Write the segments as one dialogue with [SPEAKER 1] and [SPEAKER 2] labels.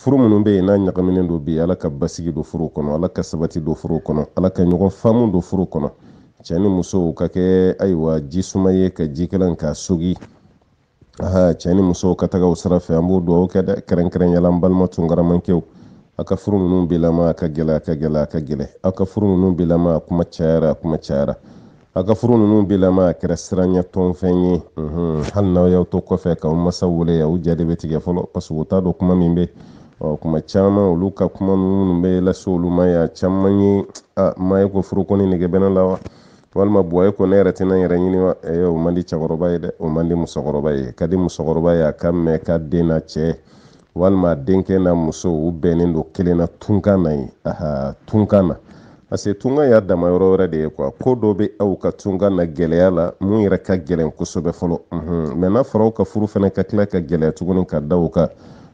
[SPEAKER 1] furu minnu bɛ yen n'a ɲagaminen don bi ala ka basigi don furu kɔnɔ ala ka sabati don furu kɔnɔ ala ka ɲɔgɔn faamu don furu kɔnɔ cɛ ni musow ka kɛ ayiwa ji ye ka jikalan k'a sogi aha cɛ ni musow ka taga o sira fɛ an b'o dugawu kɛ dɛ kɛrɛnkɛrɛnyala an balima tunkaramankew aw ka furu ninnu bɛ a ka gɛlɛ a ka gɛlɛ a ka gɛlɛ aw ka furu ninnu bɛ a kuma cayara a kuma cayara aw ka furu ninnu bɛ a kɛra siranɲɛ tɔnfɛn ye hali n'aw y'aw to kɔfɛ k'aw masa wele aw ja de bɛ tigɛ fɔlɔ paseke u t'a dɔn kuma min bɛ Oh, kuma caman olu ka kuma minnu bɛ lase olu ma yan caman ye a ma ye ko furuko ni nege bɛ ne la wa walima buwaye ko ne yɛrɛ tɛna n yɛrɛ ɲini wa ɛ o man di cɛkɔrɔba ye dɛ o man di musokɔrɔba ye ka di musokɔrɔba ye a ka mɛn ka den na cɛ walima denkɛ na muso u bɛnnen don kelen na tunkan na ye aha tunkan na parce que tunkan y'a dama yɔrɔ wɛrɛ de ye kuwa ko dɔ bɛ aw ka tunkan na gɛlɛya la mun yɛrɛ ka gɛlɛn kosɛbɛ fɔlɔ mɛ n'a fɔra aw ka furu fana ka tila ka gɛlɛya tuguni ka da o kan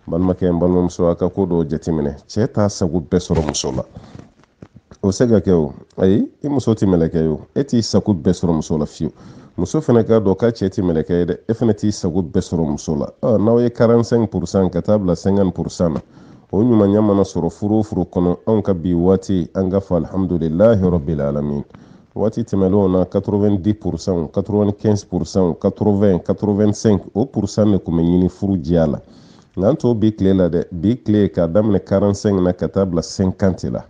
[SPEAKER 1] balimakɛ n balimamuso a ka ko dɔw jateminɛ cɛɛ t'a sago bɛɛ sɔrɔ muso la ah, o se ka kɛ o ayi i muso tɛ mɛlɛkɛ ye o e t'i sago bɛɛ sɔrɔ muso la fiyewu muso fana k'a dɔn k'a cɛ tɛ mɛlɛkɛ ye dɛ e fana t'i sago bɛɛ sɔrɔ muso la n'aw ye 45 pourcent ka taa bila 50 pourcent na o ɲumanya mana sɔrɔ furu o furu kɔnɔ anw ka bi waati an ka fɔ alhamdulilahi rabbil waati tɛmɛlenw na 90 pourcent 95 pourcent 80 85 o pourcent de tun bɛ ɲini furu diya la nka n to bi tile la dɛ bi tile k'a daminɛ 45 na ka taa bila 50 la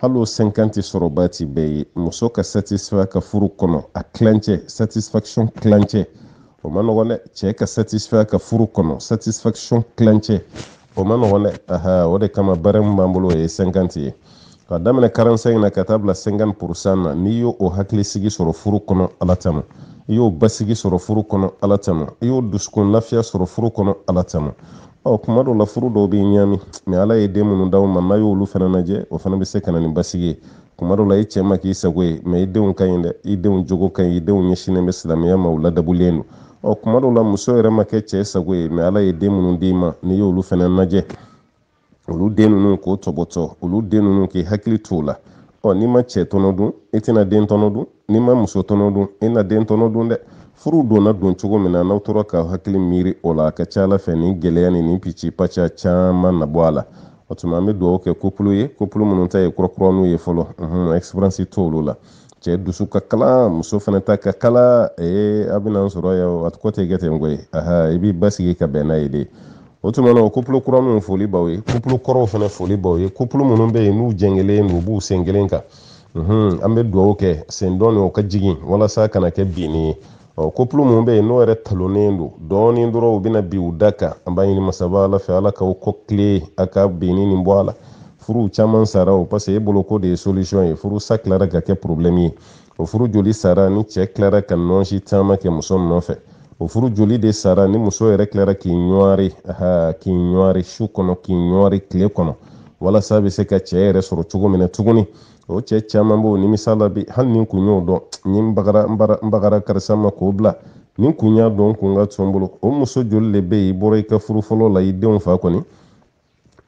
[SPEAKER 1] hali o 50 sɔrɔba ti bɛɛ ye muso ka satisfa ka furu kɔnɔ a kilancɛ satisfaction kilancɛ o ma nɔgɔn dɛ cɛɛ ka satisfa ka furu kɔnɔ satisfaction kilancɛ o ma nɔgɔn dɛ aha o de kama baara min b'an bolo o ye 50 ye ka daminɛ 45 na ka taa bila 50 pourcent na n'i y'o hakilisigi sɔrɔ furu kɔnɔ ala tama i y'o basigi sɔrɔ furu kɔnɔ ala tama i y'o dusukun lafiya sɔrɔ furu kɔnɔ ala tama Ɔ kuma dɔw la furu dɔw bɛ ɲaami mɛ ala ye den minnu d'aw ma n'a y'olu fana lajɛ o fana bɛ se ka na nin basigi ye kuma dɔw la i cɛ ma k'i sago ye mɛ i denw ka ɲi dɛ i denw jogo ka ɲi i denw ɲɛsinnen bɛ silamɛya ma u ladabulen don ɔ kuma dɔw la muso yɛrɛ ma kɛ cɛ sago ye mɛ ala ye den minnu d'i ma n'i y'olu fana lajɛ olu den ninnu k'o tɔbɔtɔ olu den ninnu k'i hakili t'o la ɔ n'i ma cɛ tɔnɔ dun i tɛna den tɔnɔ dun n'i ma muso tɔnɔ dun i na den tɔnɔ dun dɛ furu donna don cogo min na n'aw tora k'aw hakili miiri o la a ka ca ala fɛ nin gɛlɛya ni nin pici paca caman na bɔ a la o tuma an bɛ dugawu kɛ kopulu ye kopulu minnu ta ye kurakuraniw ye fɔlɔ ɛsiperansi mhmm, t'olu la cɛ dusu ka kala muso fana ta ka kala ee a bɛna sɔrɔ yan a tɔgɔ tɛ kɛ ten koyi aha i b'i basigi ka bɛn n'a ye de o tuma na o kopulu kuraninw foli b'aw ye kopulu kɔrɔw fana foli b'aw ye kopulu minnu bɛ yen n'u jɛngɛlen don u b'u sen kelen kan an bɛ dugawu kɛ sen ni o ka jigin walasa a kana kɛ binni ye ko pulu mun bɛ yen n'o yɛrɛ talonnen don dɔɔnin dɔrɔn u bɛna bin u da kan an b'a ɲini masaba ala fɛ ala k'aw kɔ kile a ka benni nin bɔ a la furu caman sara o parce que e bolo de ye solution ye furu sa tilara ka kɛ problème ye o furu joli sara ni cɛ tilara ka nɔnsi caman kɛ muso nɔfɛ o furu joli de sara ni muso yɛrɛ tilara k'i ɲɔari aha k'i ɲɔari su kɔnɔ k'i ɲɔari tile kɔnɔ walasa a bɛ se ka cɛ yɛrɛ sɔrɔ cogo min tuguni o cɛ caman b'o nimisa la bi hali ni kun y'o dɔn ni n bagara karisa ma k'o bila ni kun y'a dɔn kun ka tɔn bolo o muso joli de bɛ yen i bɔra i ka furu fɔlɔ la i denw fa kɔni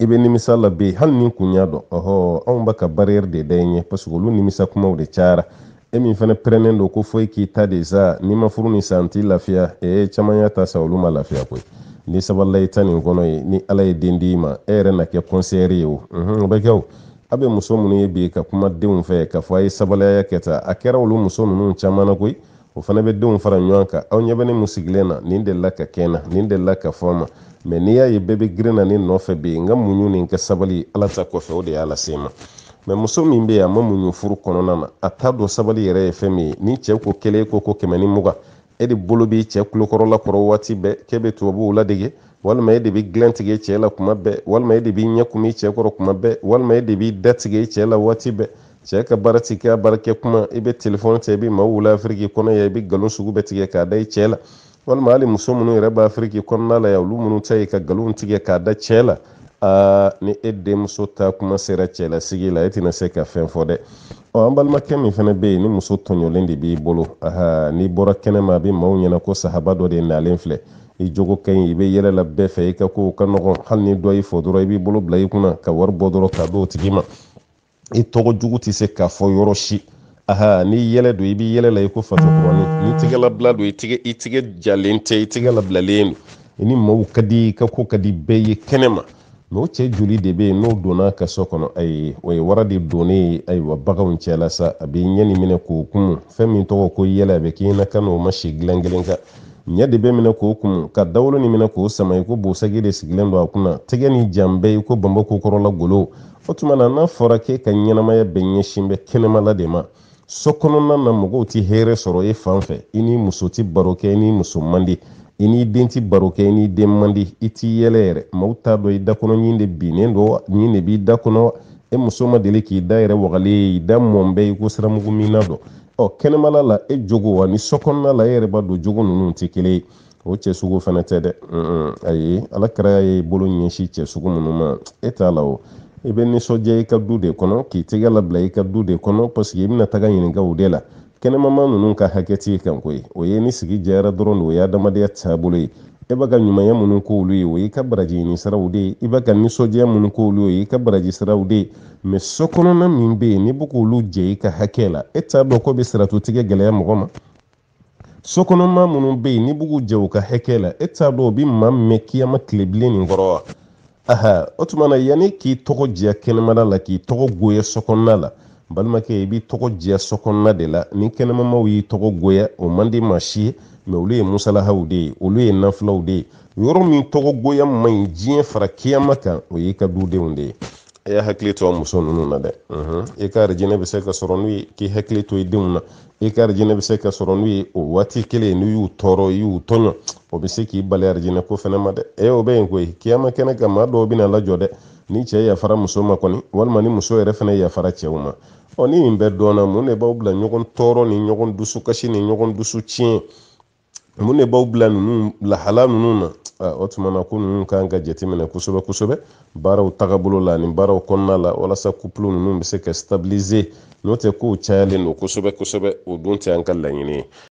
[SPEAKER 1] i bɛ nimisa bi hali ni kun y'a dɔn ɔhɔ anw b'a ka barrière de da i ɲɛ parce olu nimisa kumaw de cayara e min fana pɛrɛnnen don ko foyi k'i ta de sa n'i ma furu nin san t'i lafiya ee caman y'a ta sa olu ma lafiya koyi ni sabalila i ta nin kɔnɔ ye ni ala ye den d'i ma e yɛrɛ na kɛ conseiller ye o o mhm, bɛ kɛ o a bɛ muso minnu ye bi ka kuma denw fɛ k'a fɔ a ye sabaliyaya kɛ ta a kɛra olu muso ninnu caman na koyi o fana bɛ denw fara ɲɔgɔn kan aw ɲɛ bɛ ne mun sigilen na nin delila ka kɛ na nin delila ka fɔ ma mɛ n'i y'a ye bɛɛ bɛ girin na ne nɔfɛ bi n ka muɲu nin ka sabali ala ta kɔfɛ o de y'a lase ma mɛ muso min bɛ yen a ma muɲu furu kɔnɔna na a t'a dɔn sabali yɛrɛ ye fɛn min ye ni cɛ ko kelen ko ko kɛmɛ ni mugan e de bolo b'i cɛ kulokɔrɔla kɔrɔ waati bɛɛ k'e bɛ tubabuw ladege walima e de bi gilan tigɛ i cɛ la kuma bɛɛ walima e de b'i ɲɛ cɛ kɔrɔ kuma bɛɛ walima e de b'i da cɛ la waati bɛɛ cɛ ka baara ti kɛ a baarakɛ kuma i bɛ telefɔni ta i bɛ maaw wula afiriki kɔnɔ yan i bɛ nkalon sugu bɛɛ tigɛ k'a da i cɛ la walima hali muso minnu yɛrɛ b'a afiriki kɔnɔna la yan olu minnu ta ye ka nkalon tigɛ k'a da cɛ la aa ni e denmuso ta kuma sera cɛlasigi la e tɛna se ka fɛn fɔ dɛ ɔ an balimakɛ min fana bɛ yen ni muso tɔɲɔlen de b'i bolo aha n'i bɔra kɛnɛma a bɛ maaw ɲɛna ko sahaba dɔ de nalen filɛ i jogo ka ɲi i be yɛlɛ la bɛɛ fɛ i ka kow ka nɔgɔn hali ni dɔ y'i fɔ dɔrɔn i b'i bolo bila i kunna ka wari bɔ dɔrɔn ka d'o tigi ma i tɔgɔ jugu tɛ se k'a fɔ yɔrɔ si aha ni yɛlɛ don i b'i yɛlɛ la i ko fasokurani ni tigɛ don i tigɛ jalen tɛ i tigɛ labilalen don i ni maaw ka di i ka ko ka di bɛɛ ye kɛnɛma mɛ o cɛ joli de bɛ n'o donna ka so kɔnɔ ayi o ye wara de donnen ye ayiwa baganw cɛla a bɛ ɲɛni minɛ k'o kumu fɛn min tɔgɔ ko yɛlɛ a bɛ k'i na ka n'o ma si dilan kelen kan ɲɛ de bɛ minɛ k'o kun ka dawolo nin minɛ k'o sama i ko bosagi de sigilen don a kunna tɛgɛ ni jan i ko banbɔ ko golo o tuma na n'a fɔra k'e ka ɲɛnamaya bɛɛ ɲɛsin bɛ kɛnɛmala de ma so kɔnɔna na mɔgɔw tɛ hɛrɛ sɔrɔ e fan fɛ i n'i muso tɛ baro kɛ i n'i muso man di i n'i den tɛ baro kɛ i n'i den man di i t'i yɛlɛ yɛrɛ maaw t'a dɔn i dakɔnɔ ɲin de binnen don ɲin de b'i da e muso ma deli k'i da yɛrɛ wagalen ye i da mɔn bɛɛ i ko siramugu min na dɔn ɔ kɛnɛmala la e jogo wa ni sɔkɔnɔna la e yɛrɛ b'a don jogo ninnu tɛ kelen ye o cɛsugu fana tɛ dɛ ayi ala kɛra ye bolo ɲɛsin cɛsugu sugu minnu ma e t'a la o i bɛ nisɔndiya i ka du de kɔnɔ k'i tɛgɛ labila i ka du de kɔnɔ paseke i bɛna taga ɲininka o de la kɛnɛmama ninnu ka hakɛ t'i kan koyi o ye ni sigi jɛyara dɔrɔn de o ye adamadenya taabolo ye e bɛ ka ɲumanya minnu k'olu ye o y'i ka barajiginni siraw de ye i bɛ ka nisɔndiya minnu k'olu ye o y'i ka baraji siraw de ye mɛ so min bɛ yen n'i bɛ k'olu jɛ i ka hakɛ la e t'a dɔn ko bɛ siratu tigɛ gɛlɛya mɔgɔ ma sokɔnɔma minnu bɛ yen n'i b'u jɛ u ka hakɛ la e t'a dɔn o bɛ maa mɛn kiyama tilebilen nin kɔrɔ wa aha o tuma na yanni k'i tɔgɔ diya kɛnɛmana la k'i tɔgɔ goya sokɔnɔna la balimakɛ i b'i tɔgɔ diya sokɔnɔna de la ni kɛnɛmamaw y'i tɔgɔ goya o man di maa si ye mɛ olu ye musalahaw de ye olu ye nafilaw de ye yɔrɔ min tɔgɔgoya ma ɲi diɲɛ fara kiyama kan o y'i ka dudenw de ye a y'a hakili to a muso ninnu na dɛ i e ka arijinɛ bɛ se ka sɔrɔ n'u ye k'i hakili to i denw na i e ka arijinɛ bɛ se ka sɔrɔ n'u ye o waati kelen n'u y'u tɔɔrɔ i y'u tɔɲɔ o bɛ se k'i bali arijinɛ ko fɛnɛ ma dɛ e o bɛ yen koyi kiyama kɛnɛ kan maa dɔw bɛna lajɔ dɛ ni cɛ yafara muso ma kɔni walima ni muso yɛrɛ fɛnɛ yafara cɛw ma ɔ ni nin bɛɛ dɔnna mun de b'aw bila ɲɔgɔn tɔɔrɔ ni ɲɔgɔn dusukasi ni ɲɔgɔn dusu tiɲɛ mun ne b'aw bila ninnu lahala ninnu na o tuma na ko ninnu kan ka jateminɛ kosɛbɛ kosɛbɛ baaraw tagabolo la ni baaraw kɔnɔna la walasa kupulu ninnu bɛ se ka stabilize n'o tɛ kow cayalen don kosɛbɛ kosɛbɛ o dun tɛ an ka laɲini ye